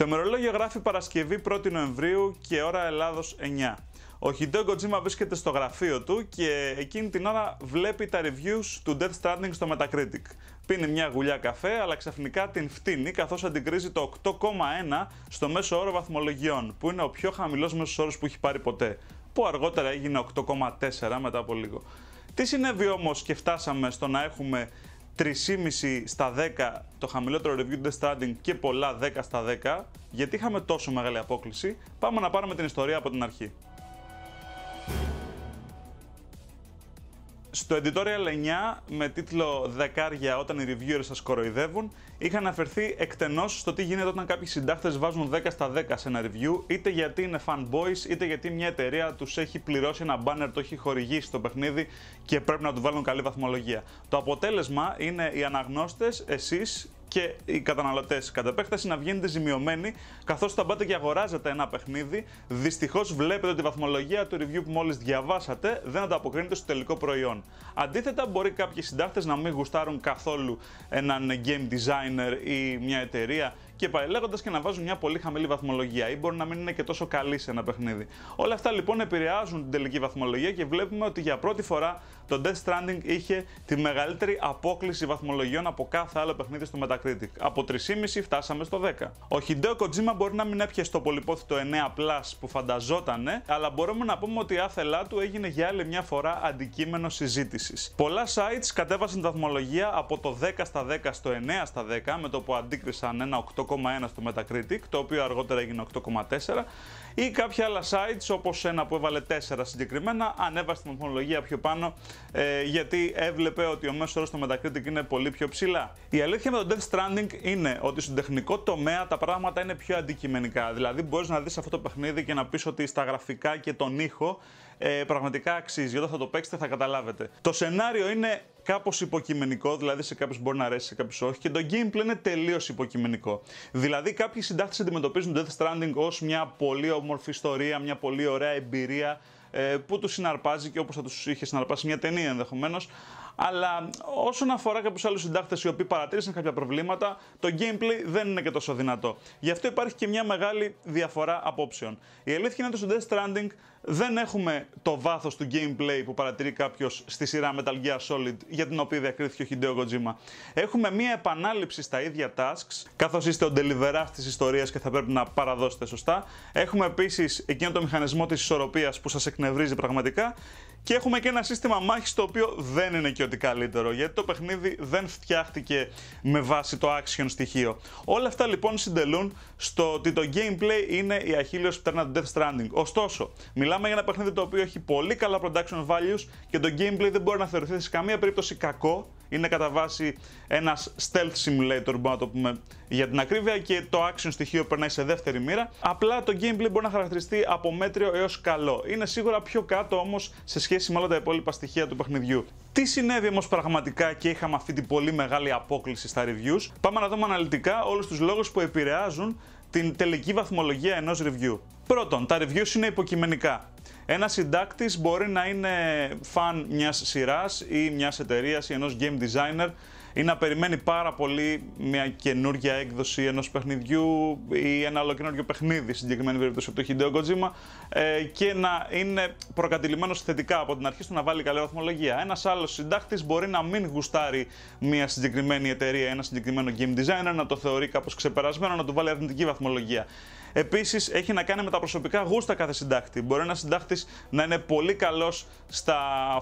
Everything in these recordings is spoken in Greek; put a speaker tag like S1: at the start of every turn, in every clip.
S1: Το μερολόγιο γραφει γράφει Παρασκευή 1η Νοεμβρίου και ώρα Ελλάδος 9. Ο Χιντέο Κοτζίμα βρίσκεται στο γραφείο του και εκείνη την ώρα βλέπει τα reviews του Death Stranding στο Metacritic. Πίνει μια γουλιά καφέ, αλλά ξαφνικά την φτύνει καθώς αντικρίζει το 8,1 στο μέσο όρο βαθμολογιών, που είναι ο πιο χαμηλός μέσος όρος που έχει πάρει ποτέ, που αργότερα έγινε 8,4 μετά από λίγο. Τι συνέβη όμως και φτάσαμε στο να έχουμε 3,5 στα 10 το χαμηλότερο review Death Stranding και πολλά 10 στα 10. Γιατί είχαμε τόσο μεγάλη απόκληση, πάμε να πάρουμε την ιστορία από την αρχή. Στο Editorial 9, με τίτλο «Δεκάρια όταν οι reviewers σας κοροϊδεύουν», είχα αναφερθεί εκτενώς στο τι γίνεται όταν κάποιοι συντάκτε βάζουν 10 στα 10 σε ένα review, είτε γιατί είναι fanboys, είτε γιατί μια εταιρεία τους έχει πληρώσει ένα banner, το έχει χορηγήσει στο παιχνίδι και πρέπει να του βάλουν καλή βαθμολογία. Το αποτέλεσμα είναι οι αναγνώστες εσείς και οι καταναλωτές κατά επέκταση να βγαίνετε ζημιωμένοι, καθώς θα πάτε και αγοράζετε ένα παιχνίδι. Δυστυχώς βλέπετε ότι η βαθμολογία του review που μόλις διαβάσατε δεν ανταποκρίνεται στο τελικό προϊόν. Αντίθετα, μπορεί κάποιοι συντάκτε να μην γουστάρουν καθόλου έναν game designer ή μια εταιρεία και παρελέγοντα και να βάζουν μια πολύ χαμηλή βαθμολογία ή μπορεί να μην είναι και τόσο καλή σε ένα παιχνίδι. Όλα αυτά λοιπόν επηρεάζουν την τελική βαθμολογία και βλέπουμε ότι για πρώτη φορά το Death Stranding είχε τη μεγαλύτερη απόκληση βαθμολογιών από κάθε άλλο παιχνίδι στο Metacritic. Από 3,5 φτάσαμε στο 10. Ο Χιντέο Kojima μπορεί να μην έπιασε το πολυπόθητο 9 που φανταζότανε, αλλά μπορούμε να πούμε ότι η άθελά του έγινε για άλλη μια φορά αντικείμενο συζήτησης. Πολλά sites κατέβασαν βαθμολογία από το 10 στα 10 στο 9 στα 10, με το που αντίκρισαν ένα 8. 8,1 στο Metacritic, το οποίο αργότερα έγινε 8,4 ή κάποια άλλα sites όπως ένα που έβαλε 4 συγκεκριμένα, ανέβασε την βαθμολογία πιο πάνω ε, γιατί έβλεπε ότι ο μέσος ορο στο Metacritic είναι πολύ πιο ψηλά. Η αλήθεια με το Death Stranding είναι ότι στον τεχνικό τομέα τα πράγματα είναι πιο αντικειμενικά, δηλαδή μπορείς να δεις αυτό το παιχνίδι και να πεις ότι στα γραφικά και τον ήχο ε, πραγματικά αξίζει. Όταν θα το παίξετε θα καταλάβετε. Το σενάριο είναι κάπως υποκειμενικό, δηλαδή σε κάποιους μπορεί να αρέσει, σε κάποιους όχι, και το gameplay είναι τελείως υποκειμενικό. Δηλαδή κάποιοι συντάχτες αντιμετωπίζουν το Death Stranding ως μια πολύ όμορφη ιστορία, μια πολύ ωραία εμπειρία, ε, που τους συναρπάζει και όπως θα τους είχε συναρπάσει μια ταινία ενδεχομένως, αλλά όσον αφορά κάποιους άλλους συντάκτε οι οποίοι παρατήρησαν κάποια προβλήματα, το gameplay δεν είναι και τόσο δυνατό. Γι' αυτό υπάρχει και μια μεγάλη διαφορά απόψεων. Η αλήθεια είναι ότι στο Death Stranding δεν έχουμε το βάθος του gameplay που παρατηρεί κάποιος στη σειρά Metal Gear Solid για την οποία διακρίθηκε ο Χιντέο Kojima. Έχουμε μια επανάληψη στα ίδια tasks, καθώς είστε ο deliverer της ιστορίας και θα πρέπει να παραδώσετε σωστά. Έχουμε επίσης εκείνο το μηχανισμό της ισορροπίας που σας εκνευρίζει πραγματικά και έχουμε και ένα σύστημα μάχης το οποίο δεν είναι και ότι καλύτερο, γιατί το παιχνίδι δεν φτιάχτηκε με βάση το action στοιχείο. Όλα αυτά λοιπόν συντελούν στο ότι το gameplay είναι η αχίλιος πτέρνα του Death Stranding. Ωστόσο, μιλάμε για ένα παιχνίδι το οποίο έχει πολύ καλά production values και το gameplay δεν μπορεί να θεωρηθεί σε καμία περίπτωση κακό, είναι κατά βάση ένας stealth simulator, μπορούμε να το πούμε για την ακρίβεια, και το action στοιχείο περνάει σε δεύτερη μοίρα. Απλά το gameplay μπορεί να χαρακτηριστεί από μέτριο έως καλό. Είναι σίγουρα πιο κάτω όμως σε σχέση με όλα τα υπόλοιπα στοιχεία του παιχνιδιού. Τι συνέβη όμως πραγματικά και είχαμε αυτή την πολύ μεγάλη απόκληση στα reviews. Πάμε να δούμε αναλυτικά όλους τους λόγους που επηρεάζουν την τελική βαθμολογία ενός review. Πρώτον, τα reviews είναι υποκειμενικά. Ένα συντάκτης μπορεί να είναι φαν μιας σειράς ή μιας εταιρείας ή ενός game designer ή να περιμένει πάρα πολύ μια καινούργια έκδοση ενός παιχνιδιού ή ένα άλλο καινούργιο παιχνίδι, στην συγκεκριμένη περίπτωση από το Hideo Kojima, ε, και να είναι προκατηλημένος θετικά από την αρχή στο να βάλει καλή βαθμολογία. Ένας άλλος συντάκτης μπορεί να μην γουστάρει μια συγκεκριμένη εταιρεία, ένα συγκεκριμένο game designer, να το θεωρεί κάπως ξεπερασμένο, να του βάλει αρνητική βαθμολογία. Επίσης, έχει να κάνει με τα προσωπικά γούστα κάθε συντάκτη. Μπορεί ένας συντάκτης να είναι πολύ καλός στα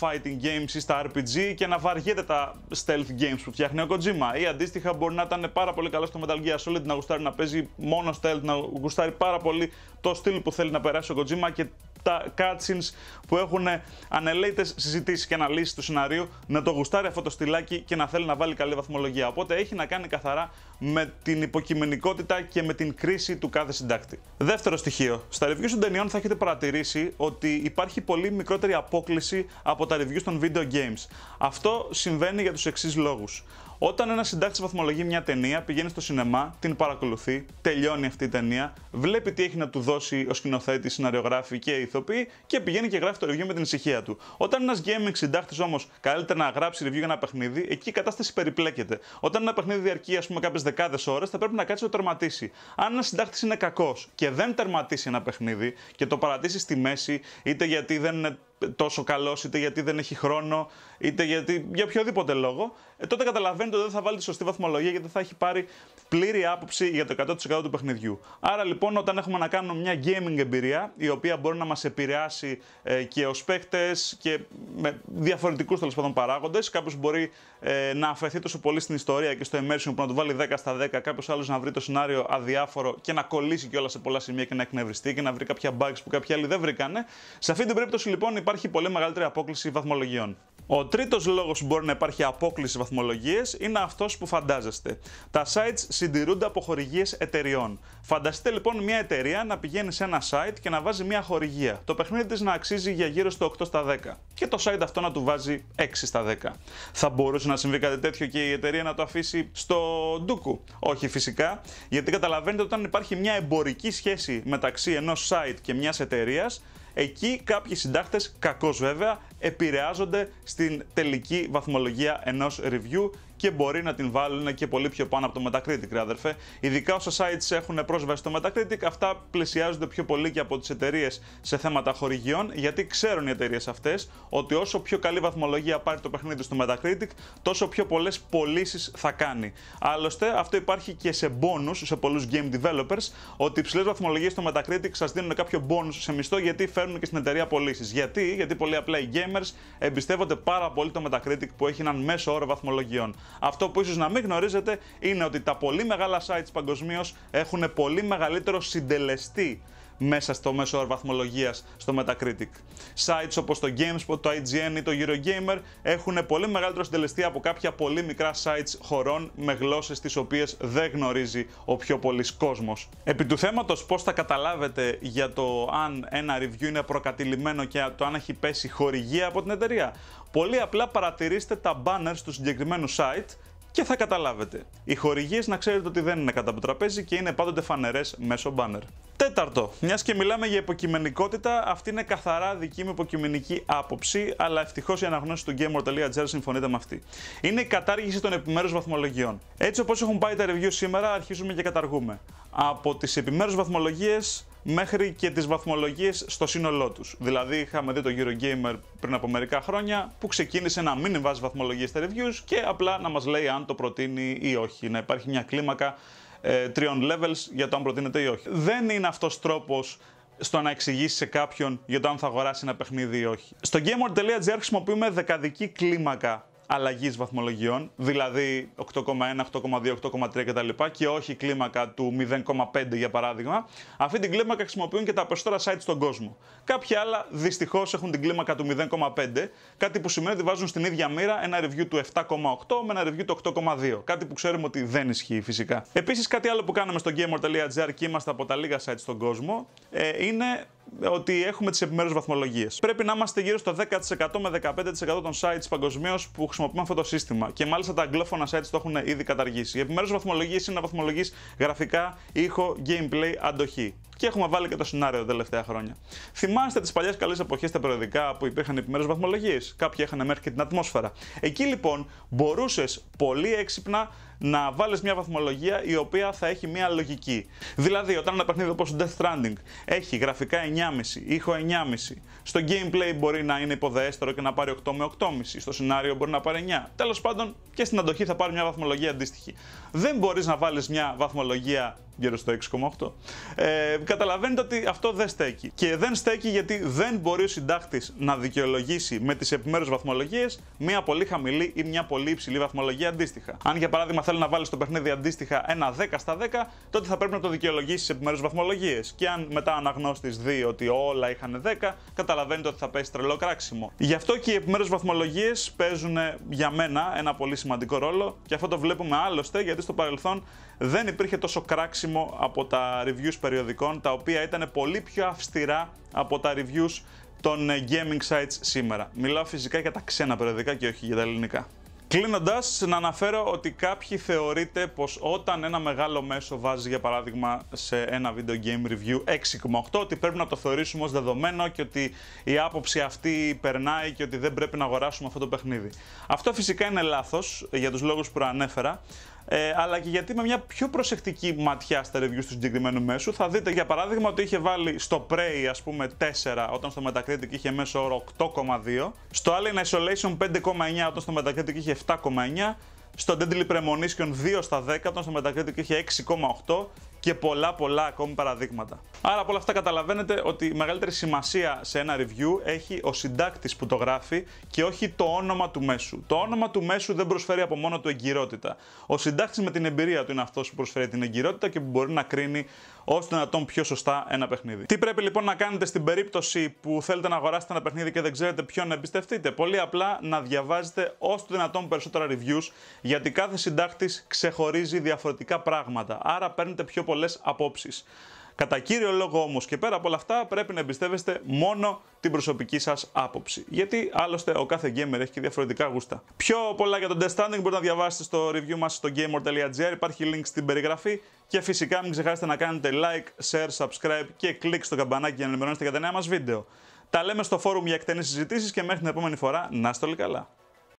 S1: fighting games ή στα RPG και να βαριέται τα stealth games που φτιάχνει ο Kojima. Ή αντίστοιχα, μπορεί να ήταν πάρα πολύ καλός στο Metal Gear Solid, να γουστάρει να παίζει μόνο stealth, να γουστάρει πάρα πολύ το στυλ που θέλει να περάσει ο Kojima και τα cutscenes που έχουν ανελέητε συζητήσεις και αναλύσεις του σενάριου, να το γουστάρει αυτό το στυλάκι και να θέλει να βάλει καλή βαθμολογία. Οπότε έχει να κάνει καθαρά με την υποκειμενικότητα και με την κρίση του κάθε συντάκτη. Δεύτερο στοιχείο. Στα reviews των ταινιών θα έχετε παρατηρήσει ότι υπάρχει πολύ μικρότερη απόκληση από τα reviews των video games. Αυτό συμβαίνει για τους εξής λόγους. Όταν ένας συντάκτης βαθμολογεί μια ταινία, πηγαίνει στο σινεμά, την παρακολουθεί, τελειώνει αυτή η ταινία, βλέπει τι έχει να του δώσει ο σκηνοθέτης, σιναριογράφη και ηθοποιοί και πηγαίνει και γράφει το review με την ησυχία του. Όταν ένας gaming συντάκτης όμως καλύτερα να γράψει review για ένα παιχνίδι, εκεί η κατάσταση περιπλέκεται. Όταν ένα παιχνίδι διαρκεί, ας πούμε, κάποιες δεκάδες ώρες, θα πρέπει να κάτσει να το τερματίσει. Αν ένας συντάκτης είναι κακός και δεν τερματίσει ένα παιχνίδι και το παρατήσει στη μέση, είτε γιατί δεν είναι τόσο καλός, είτε γιατί δεν έχει χρόνο, είτε γιατί, για οποιοδήποτε λόγο, ε, τότε καταλαβαίνετε ότι δεν θα βάλει τη σωστή βαθμολογία γιατί δεν θα έχει πάρει πλήρη άποψη για το 100% του παιχνιδιού. Άρα λοιπόν, όταν έχουμε να κάνουμε μια gaming εμπειρία, η οποία μπορεί να μας επηρεάσει ε, και ως παίκτες και με διαφορετικούς τέλος πάντων παράγοντες, κάποιος μπορεί ε, να αφαιθεί τόσο πολύ στην ιστορία και στο immersion που να του βάλει 10 στα 10, κάποιος άλλος να βρει το σενάριο αδιάφορο και να κολλήσει κιόλας σε πολλά σημεία και να εκνευριστεί και να βρει κάποια bugs που κάποιοι άλλοι δεν βρήκανε. Σε αυτή την περίπτωση λοιπόν υπάρχει πολύ μεγαλύτερη απόκληση βαθμολογιών. Ο τρίτος λόγος που μπορεί να υπάρχει απόκληση βαθμολογίες είναι αυτός που φαντάζεστε. Τα sites συντηρούνται από χορηγίες εταιριών. Φανταστείτε λοιπόν μια εταιρεία να πηγαίνει σε ένα site και να βάζει μια χορηγία. Το παιχνίδι της να αξίζει για γύρω στο 8 στα 10. Και το site αυτό να του βάζει 6 στα 10. Θα μπορούσε να συμβεί κάτι τέτοιο και η εταιρεία να το αφήσει στο ντούκου. Όχι φυσικά, γιατί καταλαβαίνετε όταν υπάρχει μια εμπορική σχέση μεταξύ ενός site και μιας εταιρείας, Εκεί κάποιοι συντάκτες, κακώς βέβαια, επηρεάζονται στην τελική βαθμολογία ενός review και μπορεί να την βάλουν και πολύ πιο πάνω από το Metacritic, αδερφέ. Ειδικά όσα sites έχουν πρόσβαση στο Metacritic, αυτά πλησιάζονται πιο πολύ και από τις εταιρείες σε θέματα χορηγιών, γιατί ξέρουν οι εταιρείες αυτές ότι όσο πιο καλή βαθμολογία πάρει το παιχνίδι στο Metacritic, τόσο πιο πολλές πωλήσεις θα κάνει. Άλλωστε, αυτό υπάρχει και σε bonus σε πολλούς game developers, ότι υψηλές βαθμολογίες στο Metacritic σας δίνουν κάποιο bonus σε μισθό γιατί φέρνουν και στην εταιρεία πωλήσεις. Γιατί? γιατί πολύ απλά οι game εμπιστεύονται πάρα πολύ το Metacritic που έχει έναν μέσο όρο βαθμολογιών. Αυτό που ίσως να μην γνωρίζετε είναι ότι τα πολύ μεγάλα sites παγκοσμίως έχουν πολύ μεγαλύτερο συντελεστή μέσα στο μέσο βαθμολογίας στο Metacritic. Sites όπως το GameSpot, το IGN ή το Eurogamer έχουν πολύ μεγαλύτερο συντελεστή από κάποια πολύ μικρά sites χωρών με γλώσσες τις οποίες δεν γνωρίζει ο πιο πολλής κόσμος. Επί του θέματος πώς θα καταλάβετε για το αν ένα review είναι προκατηλημένο και το αν έχει πέσει χορηγία από την εταιρεία. Πολύ απλά παρατηρήστε τα banners του συγκεκριμένου site και θα καταλάβετε. Οι χορηγίες να ξέρετε ότι δεν είναι κατά το τραπέζι και είναι πάντοτε φανερές μέσω banner. Τέταρτο, μιας και μιλάμε για υποκειμενικότητα, αυτή είναι καθαρά δική μου υποκειμενική άποψη, αλλά ευτυχώς η αναγνώση του Gamer.gr συμφωνείτε με αυτή. Είναι η κατάργηση των επιμέρους βαθμολογιών. Έτσι όπως έχουν πάει τα review σήμερα, αρχίζουμε και καταργούμε. Από τις επιμέρους βαθμολογίες μέχρι και τις βαθμολογίες στο σύνολό τους. Δηλαδή είχαμε δει το Eurogamer πριν από μερικά χρόνια που ξεκίνησε να μην βάζει βαθμολογίες στα reviews και απλά να μας λέει αν το προτείνει ή όχι, να υπάρχει μια κλίμακα ε, τριών levels για το αν προτείνεται ή όχι. Δεν είναι αυτός τρόπος στο να εξηγήσει σε κάποιον για το αν θα αγοράσει ένα παιχνίδι ή όχι. Στο gamer.gr χρησιμοποιούμε δεκαδική κλίμακα αλλαγής βαθμολογιών, δηλαδή 8,1, 8,2, 8,3 κτλ. και όχι κλίμακα του 0,5 για παράδειγμα. Αυτή την κλίμακα χρησιμοποιούν και τα περισσότερα site στον κόσμο. Κάποια άλλα δυστυχώς έχουν την κλίμακα του 0,5, κάτι που σημαίνει ότι βάζουν στην ίδια μοίρα ένα review του 7,8 με ένα review του 8,2. Κάτι που ξέρουμε ότι δεν ισχύει φυσικά. Επίσης, κάτι άλλο που κάναμε στο gamer.gr και είμαστε από τα λίγα site στον κόσμο ε, είναι ότι έχουμε τις επιμέρους βαθμολογίες. Πρέπει να είμαστε γύρω στο 10% με 15% των sites παγκοσμίως που χρησιμοποιούμε αυτό το σύστημα. Και μάλιστα τα αγγλόφωνα sites το έχουν ήδη καταργήσει. Οι επιμέρους βαθμολογίες είναι να βαθμολογείς γραφικά, ήχο, gameplay, αντοχή. Και έχουμε βάλει και το σενάριο τα τελευταία χρόνια. Θυμάστε τις παλιές καλές εποχές τα περιοδικά που υπήρχαν επιμέρους βαθμολογίες. Κάποιοι είχαν μέχρι και την ατμόσφαιρα. Εκεί λοιπόν μπορούσες πολύ έξυπνα να βάλεις μια βαθμολογία η οποία θα έχει μια λογική. Δηλαδή, όταν ένα παιχνίδι όπως το Death Stranding έχει γραφικά 9,5, ήχο 9,5, στο gameplay μπορεί να είναι υποδεέστερο και να πάρει 8 με 8,5, στο σενάριο μπορεί να πάρει 9. Τέλος πάντων, και στην αντοχή θα πάρει μια βαθμολογία αντίστοιχη. Δεν μπορείς να βάλεις μια βαθμολογία γύρω στο 6,8. Ε, καταλαβαίνετε ότι αυτό δεν στέκει. Και δεν στέκει γιατί δεν μπορεί ο συντάκτης να δικαιολογήσει με τις επιμέρους βαθμολογίες μια πολύ χαμηλή ή μια πολύ υψηλή βαθμολογία αντίστοιχα. Αν για παράδειγμα θέλει να βάλει στο παιχνίδι αντίστοιχα ένα 10 στα 10, τότε θα πρέπει να το δικαιολογήσεις σε επιμέρους βαθμολογίες. Και αν μετά αναγνώστη δει ότι όλα είχαν 10, καταλαβαίνετε ότι θα πέσει τρελό κράξιμο. Γι' αυτό και οι επιμέρους βαθμολογίες παίζουν ε, για μένα ένα πολύ σημαντικό ρόλο και αυτό το βλέπουμε άλλωστε γιατί στο παρελθόν δεν υπήρχε τόσο κράξιμο από τα reviews περιοδικών τα οποία ήταν πολύ πιο αυστηρά από τα reviews των ε, gaming sites σήμερα. Μιλάω φυσικά για τα ξένα περιοδικά και όχι για τα ελληνικά. Κλείνοντας, να αναφέρω ότι κάποιοι θεωρείτε πως όταν ένα μεγάλο μέσο βάζει, για παράδειγμα, σε ένα video game review 6,8, ότι πρέπει να το θεωρήσουμε ως δεδομένο και ότι η άποψη αυτή περνάει και ότι δεν πρέπει να αγοράσουμε αυτό το παιχνίδι. Αυτό φυσικά είναι λάθος για τους λόγους που προανέφερα. Ε, αλλά και γιατί με μια πιο προσεκτική ματιά στα reviews του συγκεκριμένου μέσου θα δείτε για παράδειγμα ότι είχε βάλει στο Prey ας πούμε 4 όταν στο Metacritic είχε μέσο όρο 8,2, στο Alien Isolation 5,9 όταν στο Metacritic είχε 7,9, στο Deadly Premonition 2 στα 10, όταν στο Metacritic είχε 6,8 και πολλά πολλά ακόμη παραδείγματα. Άρα από όλα αυτά καταλαβαίνετε ότι η μεγαλύτερη σημασία σε ένα review έχει ο συντάκτης που το γράφει και όχι το όνομα του μέσου. Το όνομα του μέσου δεν προσφέρει από μόνο του εγκυρότητα. Ο συντάκτης με την εμπειρία του είναι αυτός που προσφέρει την εγκυρότητα και που μπορεί να κρίνει ως το δυνατόν πιο σωστά ένα παιχνίδι. Τι πρέπει λοιπόν να κάνετε στην περίπτωση που θέλετε να αγοράσετε ένα παιχνίδι και δεν ξέρετε ποιον να εμπιστευτείτε. Πολύ απλά να διαβάζετε ως το δυνατόν περισσότερα reviews γιατί κάθε συντάκτης ξεχωρίζει διαφορετικά πράγματα. Άρα παίρνετε πιο πολλές απόψεις. Κατά κύριο λόγο όμως και πέρα από όλα αυτά πρέπει να εμπιστεύεστε μόνο την προσωπική σας άποψη. Γιατί άλλωστε ο κάθε gamer έχει και διαφορετικά γούστα. Πιο πολλά για τον Death Stranding μπορείτε να διαβάσετε στο review μας στο gamer.gr, υπάρχει link στην περιγραφή και φυσικά μην ξεχάσετε να κάνετε like, share, subscribe και click στο καμπανάκι για να ενημερώνεστε για τα νέα μας βίντεο. Τα λέμε στο φόρουμ για εκτενείς συζητήσεις και μέχρι την επόμενη φορά να είστε όλοι καλά.